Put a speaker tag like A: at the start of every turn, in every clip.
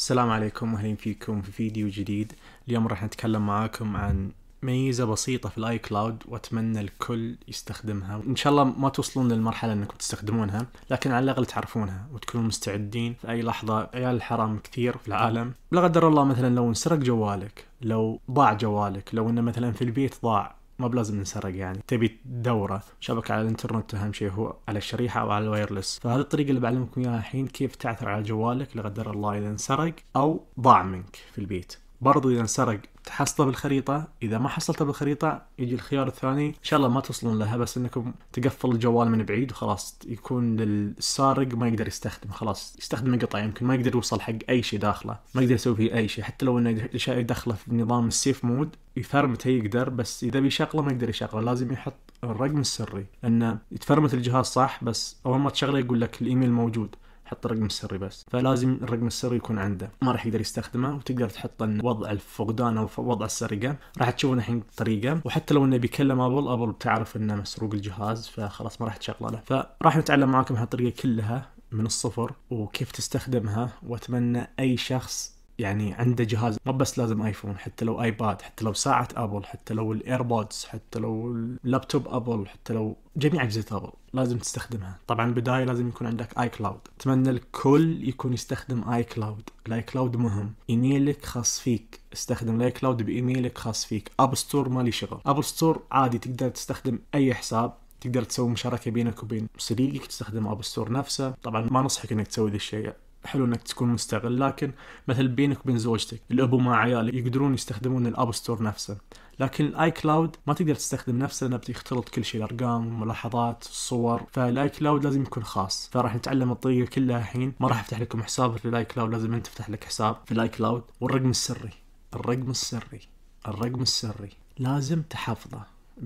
A: السلام عليكم اهلين فيكم في فيديو جديد اليوم راح نتكلم معاكم عن ميزة بسيطة في الاي كلاود واتمنى الكل يستخدمها ان شاء الله ما توصلون للمرحلة انكم تستخدمونها لكن على الاقل تعرفونها وتكونوا مستعدين في اي لحظة عيال الحرام كثير في العالم لا قدر الله مثلا لو انسرق جوالك لو ضاع جوالك لو انه مثلا في البيت ضاع ما بلازم ينسرق يعني تبي دوره شبكة على الانترنت اهم شيء هو على الشريحة او على الوايرلس فهذه الطريقة اللي بعلمكم اياها الحين كيف تعثر على جوالك لا قدر الله اذا انسرق او ضاع منك في البيت برضو اذا انسرق تحصله بالخريطه اذا ما حصلته بالخريطه يجي الخيار الثاني ان شاء الله ما توصلون لها بس انكم تقفل الجوال من بعيد وخلاص يكون للسارق ما يقدر يستخدم خلاص يستخدم قطع يمكن ما يقدر يوصل حق اي شيء داخله ما يقدر يسوي فيه اي شيء حتى لو انه يدخله في نظام السيف مود يفرمته يقدر بس اذا بيشغله ما يقدر يشغله لازم يحط الرقم السري انه يتفرمت الجهاز صح بس اول ما تشغله يقول لك الايميل موجود حط الرقم السري بس فلازم الرقم السري يكون عنده ما راح يقدر يستخدمه وتقدر تحط وضع الفقدان او وضع السرقه راح تشوفون الحين طريقه وحتى لو انه بيكلم ابل ابل بتعرف انه مسروق الجهاز فخلاص ما راح تشغله له فراح نتعلم معاكم هالطريقه كلها من الصفر وكيف تستخدمها واتمنى اي شخص يعني عنده جهاز ما بس لازم ايفون حتى لو ايباد حتى لو ساعه ابل حتى لو الايربودز حتى لو اللابتوب ابل حتى لو جميع اجهزه ابل لازم تستخدمها طبعا بدايه لازم يكون عندك اي كلاود اتمنى الكل يكون يستخدم اي كلاود الاي كلاود مهم ايميلك خاص فيك استخدم الاي كلاود بايميلك خاص فيك اب ستور مالي شغل اب ستور عادي تقدر تستخدم اي حساب تقدر تسوي مشاركه بينك وبين صديقك تستخدم اب ستور نفسه طبعا ما نصحك انك تسوي ذا الشيء حلو انك تكون مستغل لكن مثل بينك وبين زوجتك الابو مع عيالك يقدرون يستخدمون الاب ستور نفسه لكن الاي كلاود ما تقدر تستخدم نفسه لانه بيختلط كل شيء الارقام والملاحظات الصور فالاي كلاود لازم يكون خاص فراح نتعلم الطريقه كلها الحين ما راح افتح لكم حساب في الاي كلاود لازم انت تفتح لك حساب في الاي كلاود والرقم السري الرقم السري الرقم السري لازم تحفظه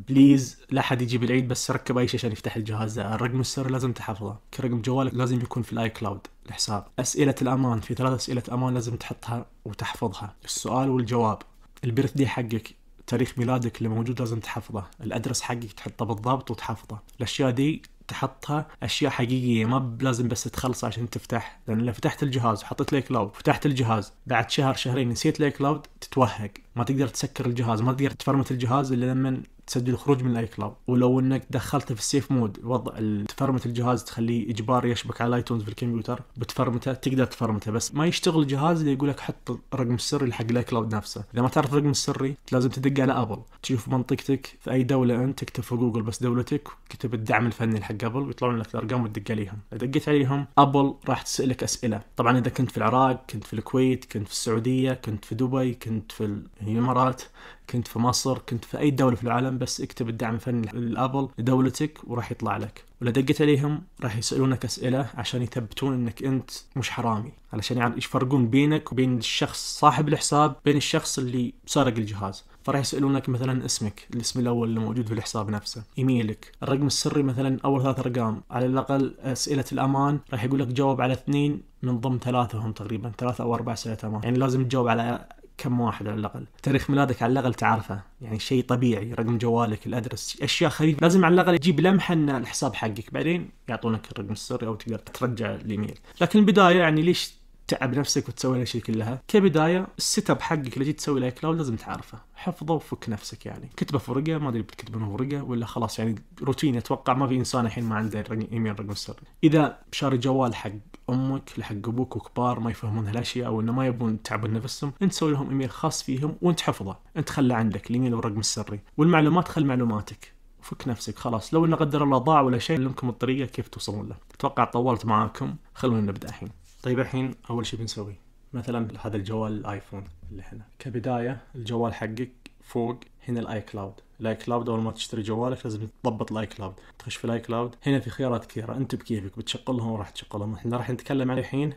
A: بليز لا حد يجيب العيد بس ركب اي شيء عشان يفتح الجهاز الرقم السري لازم تحفظه كرقم جوالك لازم يكون في الاي كلاود الحساب أسئلة الأمان في ثلاث أسئلة أمان لازم تحطها وتحفظها السؤال والجواب البرث دي حقك تاريخ ميلادك اللي موجود لازم تحفظه الأدرس حقك تحطه بالضبط وتحفظه الأشياء دي تحطها اشياء حقيقيه ما لازم بس تخلص عشان تفتح لان لو فتحت الجهاز وحطيت لايك كلاود فتحت الجهاز بعد شهر شهرين نسيت لايك كلاود تتوهق ما تقدر تسكر الجهاز ما تقدر تفرمت الجهاز الا لما تسجل خروج من الاي كلاود ولو انك دخلته في السيف مود وضع تفرمت الجهاز تخليه اجباري يشبك على الايتونز في الكمبيوتر بتفرمته تقدر تفرمته بس ما يشتغل الجهاز اللي يقول لك حط الرقم السري حق الاي كلاود نفسه اذا ما تعرف الرقم السري لازم تدق على ابل تشوف منطقتك في اي دوله انت تكتب في جوجل بس دولتك كتب الدعم الفني حق ابل ويطلعون لك الارقام وتدق عليهم اذا دقيت عليهم ابل راح تسالك اسئله طبعا اذا كنت في العراق كنت في الكويت كنت في السعوديه كنت في دبي كنت في يعني الامارات كنت في مصر كنت في اي دوله في العالم بس اكتب الدعم الفني للابل لدولتك وراح يطلع لك ولا دقيت عليهم راح يسالونك اسئله عشان يثبتون انك انت مش حرامي علشان يعني يفرقون بينك وبين الشخص صاحب الحساب بين الشخص اللي سرق الجهاز فراح يسالونك مثلا اسمك الاسم الاول اللي موجود في الحساب نفسه ايميلك الرقم السري مثلا اول ثلاث ارقام على الاقل اسئله الامان راح يقول لك جاوب على اثنين من ضمن ثلاثه هم تقريبا ثلاثه او اربع اسئله امان يعني لازم تجاوب على كم واحد على الاقل تاريخ ميلادك على الاقل تعرفه يعني شيء طبيعي رقم جوالك الادرس اشياء خفيفه لازم على الاقل تجيب لمحه ان الحساب حقك بعدين يعطونك الرقم السري او تقدر ترجع الايميل لكن البدايه يعني ليش تعب نفسك وتسوي هالشيء كلها كبدايه السيت اب حقك اللي جيت تسوي له كلاود لازم تعرفه حفظه وفك نفسك يعني كتبه في ورقه ما ادري بتكتبه في ورقه ولا خلاص يعني روتين اتوقع ما في انسان الحين ما عنده ايميل رقم سري اذا شاري جوال حق امك لحق ابوك وكبار ما يفهمون هالاشياء او انه ما يبون يتعبون نفسهم انت سوي لهم ايميل خاص فيهم وانت حفظه انت خله عندك الايميل والرقم السري والمعلومات خل معلوماتك فك نفسك خلاص لو انه قدر الله ضاع ولا شيء علمكم الطريقه كيف توصلون له اتوقع طولت معاكم خلونا نبدا الحين طيب الحين اول شيء بنسوي مثلا هذا الجوال الايفون اللي هنا كبدايه الجوال حقك فوق هنا الاي كلاود الاي كلاود اول ما تشتري جوالك لازم تضبط الاي كلاود تخش في الاي كلاود هنا في خيارات كثيره انت بكيفك بتشغلهم وراح تشغلهم احنا راح نتكلم عليه الحين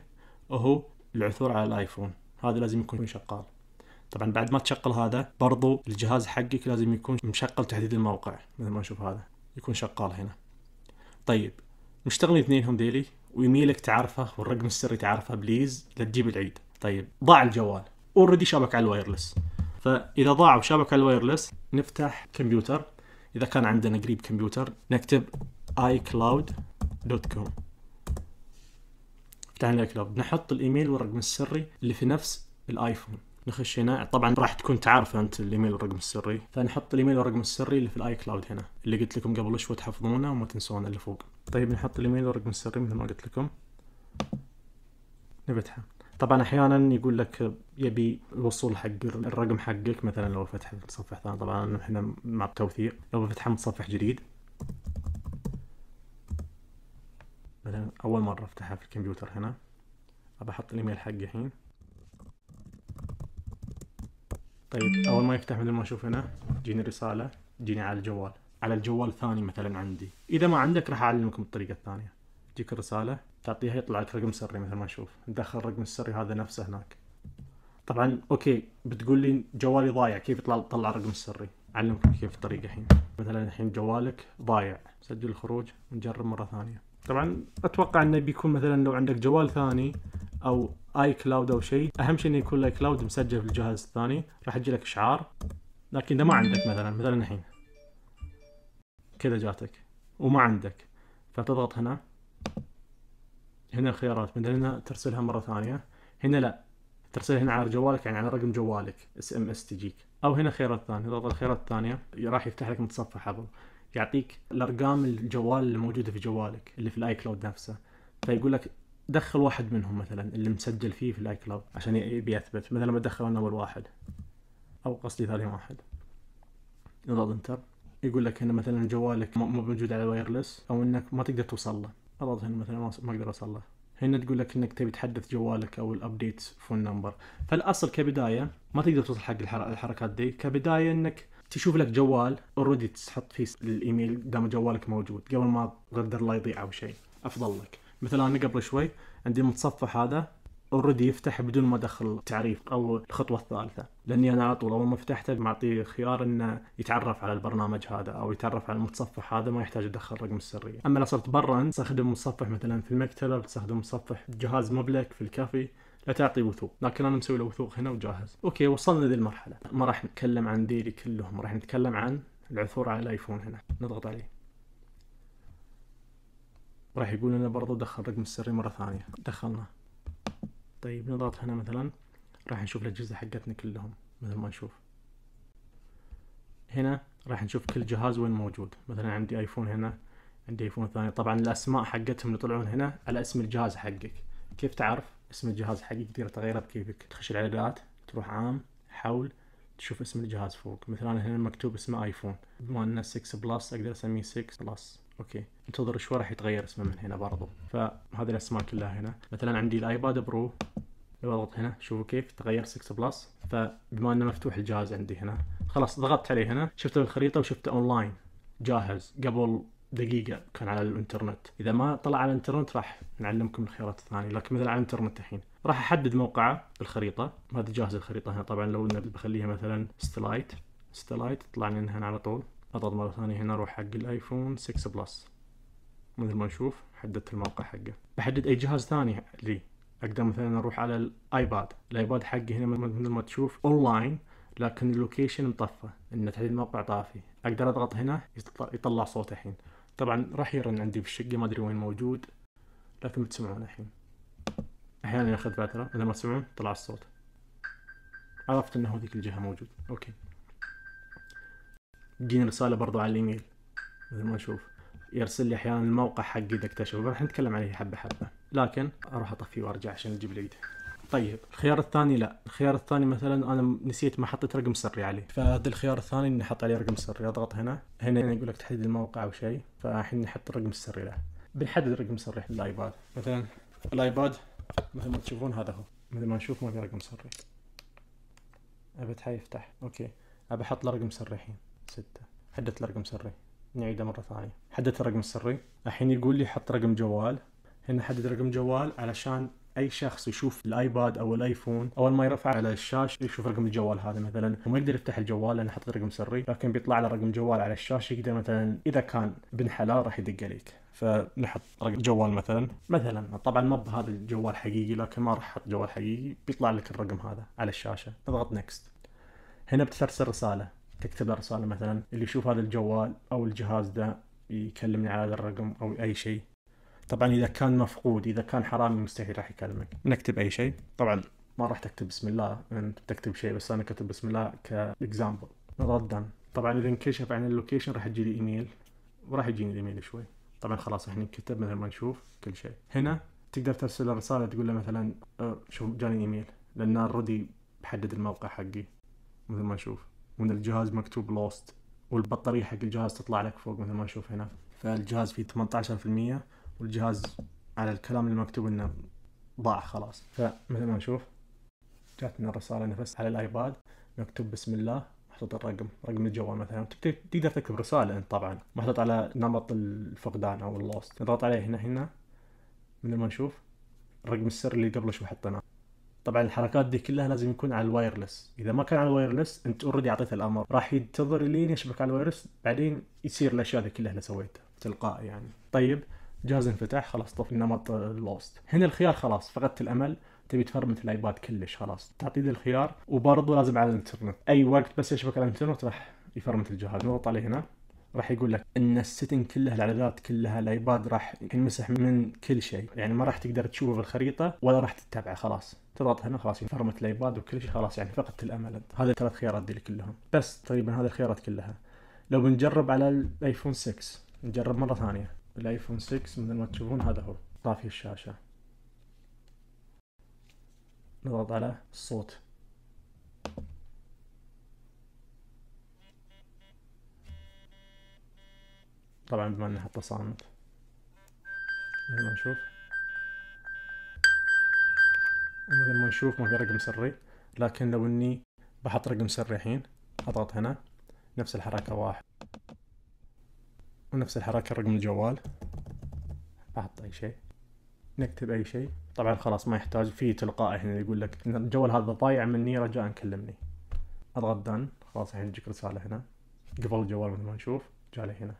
A: وهو العثور على الايفون هذا لازم يكون شغال طبعا بعد ما تشغل هذا برضو الجهاز حقك لازم يكون مشغل تحديد الموقع مثل ما نشوف هذا يكون شغال هنا طيب مشتغلين اثنينهم ديلي ويميلك تعرفه والرقم السري تعرفه بليز لا تجيب العيد طيب ضاع الجوال اوريدي شبك على الوايرلس فاذا ضاع شبكه الوايرلس نفتح كمبيوتر اذا كان عندنا قريب كمبيوتر نكتب iCloud.com فتحنا الايكلاود نحط الايميل والرقم السري اللي في نفس الايفون نخش هنا طبعا راح تكون تعرف انت الايميل والرقم السري فنحط الايميل والرقم السري اللي في الاي كلاود هنا اللي قلت لكم قبل شوي تحفظونه وما تنسون اللي فوق طيب نحط الايميل والرقم السري مثل ما قلت لكم نفتحه طبعا احيانا يقول لك يبي الوصول حق الرقم حقك مثلا لو فتح متصفح ثاني طبعا احنا مع التوثيق لو فتح متصفح جديد مثلا اول مره افتحها في الكمبيوتر هنا ابى احط الايميل حقي الحين طيب اول ما يفتح مثل ما اشوف هنا تجيني رساله تجيني على الجوال على الجوال ثاني مثلا عندي اذا ما عندك راح اعلمكم الطريقه الثانيه تجيك الرساله تعطيها يطلع لك رقم سري مثل ما نشوف ندخل الرقم السري هذا نفسه هناك طبعا اوكي بتقول لي جوالي ضايع كيف يطلع طلع الرقم السري اعلمك كيف الطريقه الحين مثلا الحين جوالك ضايع سجل الخروج ونجرب مره ثانيه طبعا اتوقع انه بيكون مثلا لو عندك جوال ثاني او اي كلاود او شيء اهم شيء انه يكون الاي كلاود مسجل في الجهاز الثاني راح يجي لك اشعار لكن اذا ما عندك مثلا مثلا الحين كذا جاتك وما عندك فتضغط هنا هنا الخيارات مثلا ترسلها مره ثانيه هنا لا ترسلها هنا على جوالك يعني على رقم جوالك اس ام اس تجيك او هنا خيارات ثانيه تضغط الخيارات الثانيه راح يفتح لك متصفح حظر يعطيك الارقام الجوال اللي موجوده في جوالك اللي في الاي كلاود نفسه فيقول لك دخل واحد منهم مثلا اللي مسجل فيه في الاي كلاود عشان يبي يثبت مثلا بدخل انا اول واحد او قصدي ثاني واحد نضغط انتر يقول لك هنا مثلا جوالك مو موجود على الوايرلس او انك ما تقدر توصل له غرضهن مثلا ما اقدر اصلح هنا تقول لك انك تبي تحدث جوالك او الابديت فون نمبر فالاصل كبدايه ما تقدر توصل حق الحركات دي كبدايه انك تشوف لك جوال اوريدي تحط فيه الايميل دام جوالك موجود قبل ما قدر الله يضيع او شيء افضل لك مثلا انا قبل شوي عندي المتصفح هذا اوريدي يفتح بدون ما ادخل التعريف او الخطوه الثالثه لاني انا على طول اول ما فتحته معطيه خيار انه يتعرف على البرنامج هذا او يتعرف على المتصفح هذا ما يحتاج ادخل رقم السريه اما لو صرت برا تستخدم متصفح مثلا في المكتبه بتستخدم متصفح جهاز مبلك في الكافي لا تعطي وثوق لكن انا مسوي له وثوق هنا وجاهز اوكي وصلنا ذي المرحله ما راح نتكلم عن ديلي كلهم راح نتكلم عن العثور على الايفون هنا نضغط عليه راح يقول لنا برضه دخل رقم السري مره ثانيه دخلناه طيب نضغط هنا مثلا راح نشوف الأجهزة حقتنا كلهم مثل ما نشوف هنا راح نشوف كل جهاز وين موجود مثلا عندي ايفون هنا عندي ايفون ثاني طبعا الاسماء حقتهم اللي يطلعون هنا على اسم الجهاز حقك كيف تعرف اسم الجهاز حقك تقدر تغيره بكيفك تخش الاعدادات تروح عام حول تشوف اسم الجهاز فوق مثلا هنا مكتوب اسمه ايفون بما انه 6 بلس اقدر اسميه 6 بلس اوكي انتظر شوي راح يتغير اسمه من هنا برضو فهذه الاسماء كلها هنا مثلا عندي الايباد برو إيه، لو اضغط هنا شوفوا كيف تغير 6 بلس فبما انه مفتوح الجهاز عندي هنا خلاص ضغطت عليه هنا شفت الخريطه وشفته اونلاين جاهز قبل دقيقه كان على الانترنت اذا ما طلع على الانترنت راح نعلمكم الخيارات الثانيه لكن مثلا على الانترنت الحين راح احدد موقعه بالخريطه هذه جاهز الخريطه هنا طبعا لو بخليها مثلا ستلايت ستلايت طلع لنا هنا على طول اضغط مرة ثانية هنا اروح حق الايفون 6 بلس مثل ما نشوف حددت الموقع حقه بحدد اي جهاز ثاني لي اقدر مثلا اروح على الايباد الايباد حقي هنا مثل ما تشوف اونلاين لكن اللوكيشن مطفى ان تحديد الموقع طافي اقدر اضغط هنا يطلع صوت الحين طبعا راح يرن عندي بالشقة ما ادري وين موجود لكن بتسمعون الحين احيانا ياخذ فترة اذا ما تسمعون طلع الصوت عرفت انه هذيك الجهة موجود اوكي تجيني رساله برضو على الايميل مثل ما نشوف يرسل لي احيانا الموقع حقي إذا اكتشفه راح نتكلم عليه حبه حبه لكن اروح اطفيه وارجع عشان اجيب العيد طيب الخيار الثاني لا الخيار الثاني مثلا انا نسيت ما حطيت رقم سري عليه فهذا الخيار الثاني اني احط عليه رقم سري اضغط هنا هنا يعني يقول لك تحديد الموقع او شيء فالحين نحط الرقم السري له بنحدد السري في الايباد مثلا الايباد مثل ما تشوفون هذا هو مثل ما نشوف ما في رقم سري ابي حيفتح اوكي ابي احط له رقم سري الحين ستة حدث الرقم سري نعيده مرة ثانية حدث الرقم السري الحين يقول لي حط رقم جوال هنا حدد رقم جوال علشان اي شخص يشوف الايباد او الايفون اول ما يرفع على الشاشه يشوف رقم الجوال هذا مثلا وما يقدر يفتح الجوال لانه حط رقم سري لكن بيطلع له رقم جوال على الشاشه يقدر مثلا اذا كان ابن حلال راح يدق عليك فنحط رقم جوال مثلا مثلا طبعا ما بهذا الجوال حقيقي لكن ما راح احط جوال حقيقي بيطلع لك الرقم هذا على الشاشه نضغط نكست هنا بترسل رساله تكتب له رساله مثلا اللي يشوف هذا الجوال او الجهاز ده يكلمني على هذا الرقم او اي شيء طبعا اذا كان مفقود اذا كان حرامي مستحيل راح يكلمك نكتب اي شيء طبعا ما راح تكتب بسم الله انت بتكتب شيء بس انا كتب بسم الله كاكزامبل ردا طبعا اذا انكشف عن اللوكيشن راح يجي لي ايميل وراح يجيني الايميل شوي طبعا خلاص احنا نكتب مثل ما نشوف كل شيء هنا تقدر ترسل رساله تقول له مثلا أه، شوف جاني ايميل لان ردي بحدد الموقع حقي مثل ما نشوف وان الجهاز مكتوب لوست والبطارية حق الجهاز تطلع لك فوق مثل ما نشوف هنا فالجهاز فيه 18% والجهاز على الكلام المكتوب انه ضاع خلاص فمثل ما نشوف جاتنا رسالة نفس على الايباد مكتوب بسم الله محطوط الرقم رقم الجوال مثلا تقدر تكتب رسالة انت طبعا محطوط على نمط الفقدان او اللوست نضغط عليه هنا هنا مثل ما نشوف الرقم السري اللي قبل شوي حطيناه طبعا الحركات دي كلها لازم يكون على الوايرلس اذا ما كان على الوايرلس انت اوريدي اعطيته الامر راح ينتظر لين يشبك على الوايرلس بعدين يصير الاشياء دي كلها اللي سويتها تلقائي يعني طيب جهاز انفتح خلاص طفي نمط لوست آه، هنا الخيار خلاص فقدت الامل تبي تفرمت الايباد كلش خلاص لي الخيار وبرضه لازم على الانترنت اي وقت بس يشبك على الانترنت راح يفرمت الجهاز نضغط عليه هنا راح يقول لك ان السيتنج كلها الاعدادات كلها الايباد راح ينمسح من كل شيء يعني ما راح تقدر تشوفه في الخريطه ولا راح تتابعه خلاص تضغط هنا خلاص ينفرمت الايباد وكل شيء خلاص يعني فقدت الامل انت هذه الثلاث خيارات دي كلهم بس تقريبا هذه الخيارات كلها لو بنجرب على الايفون 6 نجرب مره ثانيه الايفون 6 مثل ما تشوفون هذا هو طافي الشاشه نضغط على الصوت طبعا بما اني حاطه صامت مثل ما نشوف مثل ما نشوف ما في رقم سري لكن لو اني بحط رقم سري الحين اضغط هنا نفس الحركة واحد ونفس الحركة رقم الجوال احط اي شيء نكتب اي شيء طبعا خلاص ما يحتاج في تلقائي هنا يقول لك الجوال هذا ضايع مني رجاء كلمني اضغط دن خلاص الحين تجيك رسالة هنا قفل الجوال مثل ما نشوف جالي هنا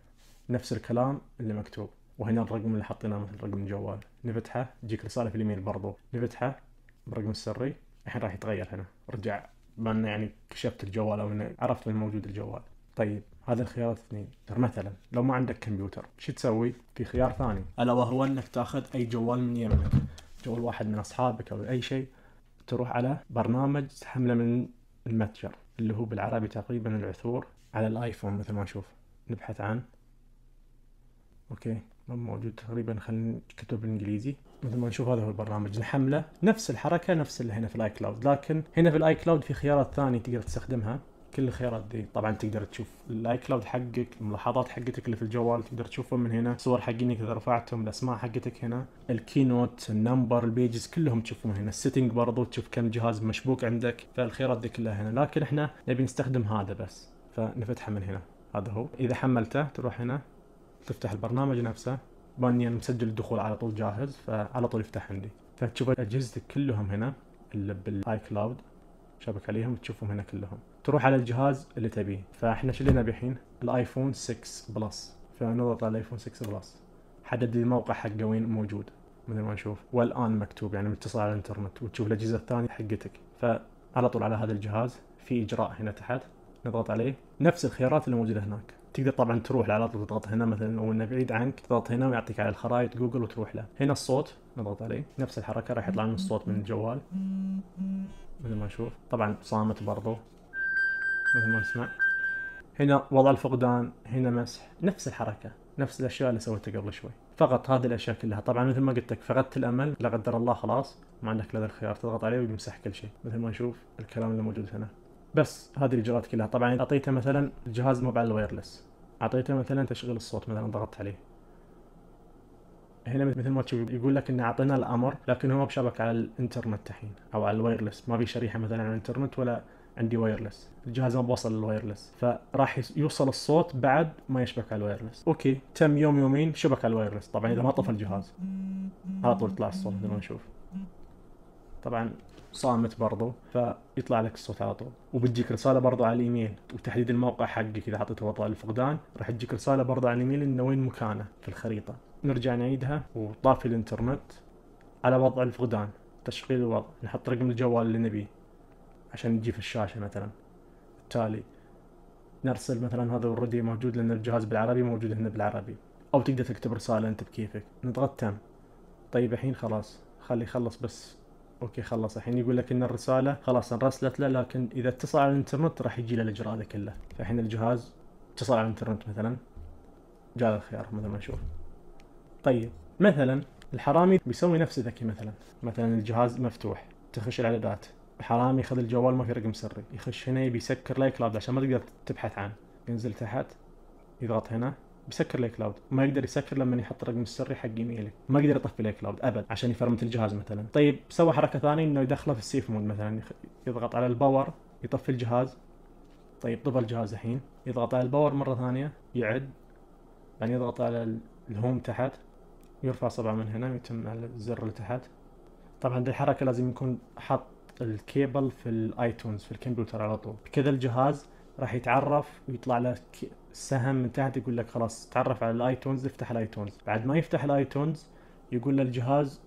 A: نفس الكلام اللي مكتوب وهنا الرقم اللي حطيناه مثل رقم الجوال نفتحه تجيك رساله في الايميل برضو نفتحه برقم السري الحين راح يتغير هنا رجع بان يعني كشفت الجوال او انه عرفت من موجود الجوال طيب هذا الخيار الاثنين مثلا لو ما عندك كمبيوتر شو تسوي في خيار ثاني الا وهو انك تاخذ اي جوال من يمك جوال واحد من اصحابك او اي شيء تروح على برنامج تحمله من المتجر اللي هو بالعربي تقريبا العثور على الايفون مثل ما نشوف نبحث عن اوكي مو موجود تقريبا خلينا نكتب بالانجليزي مثل ما نشوف هذا هو البرنامج نحمله نفس الحركه نفس اللي هنا في الاي كلاود لكن هنا في الاي كلاود في خيارات ثانيه تقدر تستخدمها كل الخيارات دي طبعا تقدر تشوف الاي كلاود حقك الملاحظات حقتك اللي في الجوال تقدر تشوفهم من هنا صور حقينك اذا رفعتهم الاسماء حقتك هنا الكي نوت النمبر البيجز كلهم تشوفهم هنا السيتنج برضو تشوف كم جهاز مشبوك عندك فالخيارات دي كلها هنا لكن احنا نبي نستخدم هذا بس فنفتحه من هنا هذا هو اذا حملته تروح هنا تفتح البرنامج نفسه باني انا مسجل الدخول على طول جاهز فعلى طول يفتح عندي فتشوف اجهزتك كلهم هنا اللي بالاي كلاود شبك عليهم تشوفهم هنا كلهم تروح على الجهاز اللي تبيه فاحنا شو اللي نبي الحين الايفون 6 بلس فنضغط على الايفون 6 بلس حدد الموقع حقه وين موجود مثل ما نشوف والان مكتوب يعني متصل على الانترنت وتشوف الاجهزه الثانيه حقتك فعلى طول على هذا الجهاز في اجراء هنا تحت نضغط عليه نفس الخيارات اللي موجوده هناك تقدر طبعا تروح على طول تضغط هنا مثلا او انه بعيد عنك تضغط هنا ويعطيك على الخرائط جوجل وتروح له هنا الصوت نضغط عليه نفس الحركه راح يطلع لنا الصوت من الجوال مثل ما نشوف طبعا صامت برضو مثل ما نسمع هنا وضع الفقدان هنا مسح نفس الحركه نفس الاشياء اللي سويتها قبل شوي فقط هذه الاشياء كلها طبعا مثل ما قلت لك فقدت الامل لا قدر الله خلاص ما عندك الا الخيار تضغط عليه ويمسح كل شيء مثل ما نشوف الكلام اللي موجود هنا بس هذه الاجراءات كلها طبعا اعطيته مثلا الجهاز مو على الوايرلس اعطيته مثلا تشغيل الصوت مثلا ضغطت عليه هنا مثل ما تشوف يقول لك ان اعطينا الامر لكن هو بشبك على الانترنت الحين او على الوايرلس ما في شريحه مثلا على الانترنت ولا عندي وايرلس الجهاز ما بوصل للوايرلس فراح يوصل الصوت بعد ما يشبك على الوايرلس اوكي تم يوم يومين شبك على الوايرلس طبعا اذا ما طفى الجهاز على طول طلع الصوت مثل ما نشوف طبعا صامت برضو فيطلع لك الصوت على طول وبتجيك رساله برضو على الايميل وتحديد الموقع حقك اذا حطيته وضع الفقدان راح تجيك رساله برضو على الايميل انه وين مكانه في الخريطه نرجع نعيدها وطافي الانترنت على وضع الفقدان تشغيل الوضع نحط رقم الجوال اللي نبيه عشان نجي في الشاشه مثلا بالتالي نرسل مثلا هذا اوريدي موجود لان الجهاز بالعربي موجود هنا بالعربي او تقدر تكتب رساله انت بكيفك نضغط تم طيب الحين خلاص خلي يخلص بس اوكي خلص الحين يقول لك ان الرساله خلاص انرسلت له لكن اذا اتصل على الانترنت راح يجي له الاجراء هذا كله فالحين الجهاز اتصل على الانترنت مثلا جاء الخيار مثل ما نشوف طيب مثلا الحرامي بيسوي نفسه ذكي مثلا مثلا الجهاز مفتوح تخش الاعدادات الحرامي ياخذ الجوال ما في رقم سري يخش هنا يبي يسكر لايك لاب عشان ما تقدر تبحث عنه ينزل تحت يضغط هنا بيسكر الاي كلاود ما يقدر يسكر لما يحط الرقم السري حق ايميله ما يقدر يطفي الاي كلاود ابد عشان يفرمت الجهاز مثلا طيب سوى حركه ثانيه انه يدخله في السيف مود مثلا يضغط على الباور يطفي الجهاز طيب طفى الجهاز الحين يضغط على الباور مره ثانيه يعد بعدين يضغط على الهوم تحت يرفع صبعه من هنا ويتم على الزر اللي تحت طبعا دي الحركه لازم يكون حط الكيبل في الايتونز في الكمبيوتر على طول كذا الجهاز راح يتعرف ويطلع له سهم من تحت يقول لك خلاص تعرف على الايتونز افتح الايتونز بعد ما يفتح الايتونز يقول للجهاز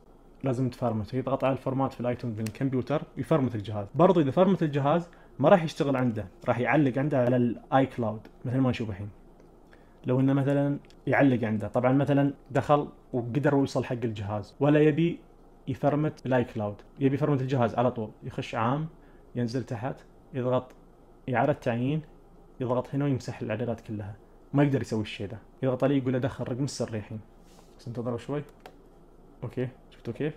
A: لازم تفرمت يضغط على الفورمات في الايتونز من الكمبيوتر يفرمت الجهاز برضه اذا فرمت الجهاز ما راح يشتغل عنده راح يعلق عنده على الاي كلاود مثل ما نشوف الحين لو انه مثلا يعلق عنده طبعا مثلا دخل وقدر يوصل حق الجهاز ولا يبي يفرمت الاي كلاود يبي يفرمت الجهاز على طول يخش عام ينزل تحت يضغط اعاده تعيين يضغط هنا ويمسح العلاقات كلها ما يقدر يسوي الشيء ده يضغط عليه يقول له دخل الرقم السري الحين بس انتظروا شوي اوكي شفتوا كيف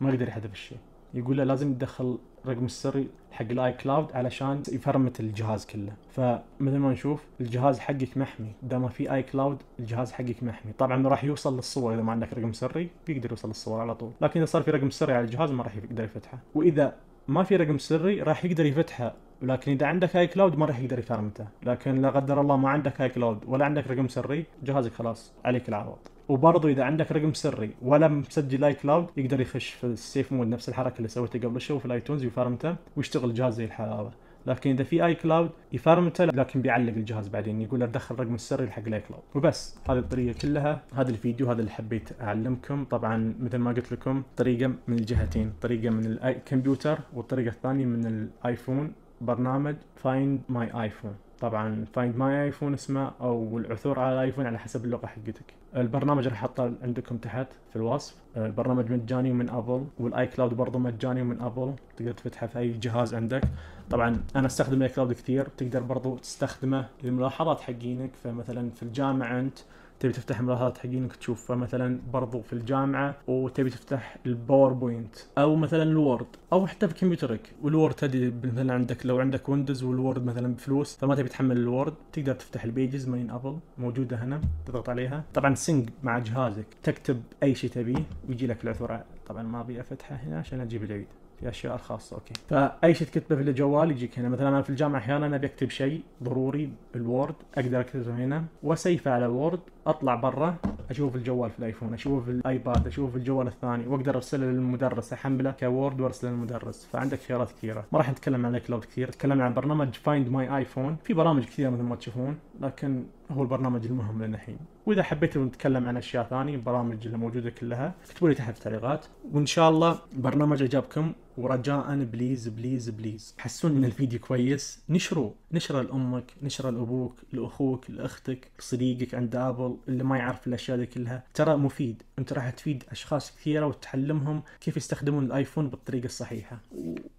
A: ما يقدر يحذف الشيء يقول له لازم تدخل الرقم السري حق الاي كلاود علشان يفرمت الجهاز كله فمثل ما نشوف الجهاز حقك محمي دام في اي كلاود الجهاز حقك محمي طبعا راح يوصل للصور اذا ما عندك رقم سري بيقدر يوصل للصور على طول لكن اذا صار في رقم سري على الجهاز ما راح يقدر يفتحه واذا ما في رقم سري راح يقدر يفتحه لكن اذا عندك اي كلاود ما راح يقدر يفرمته لكن لا قدر الله ما عندك اي كلاود ولا عندك رقم سري جهازك خلاص عليك العوض وبرضه اذا عندك رقم سري ولا مسجل اي كلاود يقدر يخش في السيف مود نفس الحركه اللي سويتها قبل شوي في الايتونز يفرمته ويشتغل الجهاز زي الحلاوه لكن اذا في اي كلاود يفرمته لكن بيعلق الجهاز بعدين يقول له دخل الرقم السري حق الاي كلاود وبس هذه الطريقه كلها هذا الفيديو هذا اللي حبيت اعلمكم طبعا مثل ما قلت لكم طريقه من الجهتين طريقه من الكمبيوتر والطريقه الثانيه من الايفون برنامج فايند ماي ايفون طبعا فايند ماي ايفون اسمه او العثور على الايفون على حسب اللغه حقتك البرنامج راح احطه عندكم تحت في الوصف البرنامج مجاني من ابل والاي كلاود برضه مجاني من ابل تقدر تفتحه في اي جهاز عندك طبعا انا استخدم الاي كلاود كثير تقدر برضه تستخدمه للملاحظات حقينك فمثلا في الجامعه انت تبي تفتح ملاحظات حقينك تشوفها مثلا برضو في الجامعه وتبي تفتح الباوربوينت او مثلا الوورد او حتى في كمبيوترك والوورد تدري مثلا عندك لو عندك ويندوز والوورد مثلا بفلوس فما تبي تحمل الوورد تقدر تفتح البيجز مالين ابل موجوده هنا تضغط عليها طبعا سينج مع جهازك تكتب اي شيء تبيه ويجي لك العثور طبعا ما ابي افتحه هنا عشان اجيب العيد في اشياء الخاصه اوكي فاي شيء تكتبه في الجوال يجيك هنا مثلا انا في الجامعه احيانا ابي اكتب شيء ضروري بالوورد اقدر اكتبه هنا واسيفه على وورد اطلع برا اشوف الجوال في الايفون اشوف في الايباد اشوف في الجوال الثاني واقدر ارسله للمدرس احمله كوورد وارسله للمدرس فعندك خيارات كثيره ما راح نتكلم عن الكلاود كثير تكلمنا عن برنامج فايند ماي ايفون في برامج كثيره مثل ما تشوفون لكن هو البرنامج المهم لنا الحين واذا حبيتوا نتكلم عن اشياء ثانيه البرامج اللي موجوده كلها اكتبوا لي تحت في التعليقات وان شاء الله برنامج عجبكم ورجاء بليز بليز بليز حسون ان الفيديو كويس نشروا نشره لامك نشره لابوك لاخوك لاختك لصديقك عند ابل اللي ما يعرف الاشياء دي كلها ترى مفيد انت راح تفيد اشخاص كثيره وتعلمهم كيف يستخدمون الايفون بالطريقه الصحيحه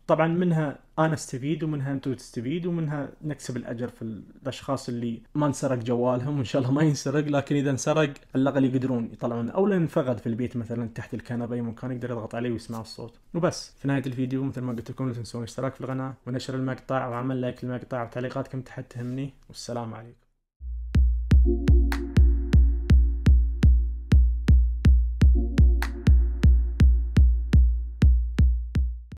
A: طبعا منها انا استفيد ومنها انتم تستفيدوا ومنها نكسب الاجر في الاشخاص اللي ما انسرق جوال جوالهم وان شاء الله ما ينسرق لكن اذا انسرق على الاقل يقدرون يطلعون او لو انفقد في البيت مثلا تحت الكنبه اي مكان يقدر يضغط عليه ويسمع الصوت وبس في نهايه الفيديو مثل ما قلت لكم لا تنسون الاشتراك في القناه ونشر المقطع وعمل لايك للمقطع وتعليقاتكم تحت تهمني والسلام عليكم